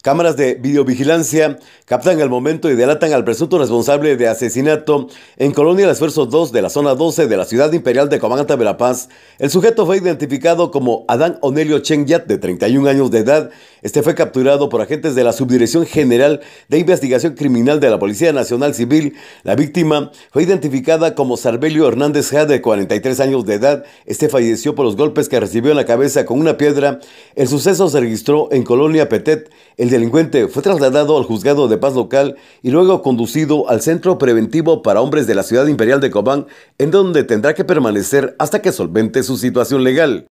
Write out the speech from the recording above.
Cámaras de videovigilancia captan el momento y delatan al presunto responsable de asesinato en Colonia el esfuerzo 2 de la zona 12 de la ciudad imperial de la Paz El sujeto fue identificado como Adán Onelio yat de 31 años de edad. Este fue capturado por agentes de la Subdirección General de Investigación Criminal de la Policía Nacional Civil. La víctima fue identificada como Sarbelio Hernández Ja, de 43 años de edad. Este falleció por los golpes que recibió en la cabeza con una piedra. El suceso se registró en Colonia Petet. El el delincuente fue trasladado al juzgado de paz local y luego conducido al centro preventivo para hombres de la ciudad imperial de Cobán, en donde tendrá que permanecer hasta que solvente su situación legal.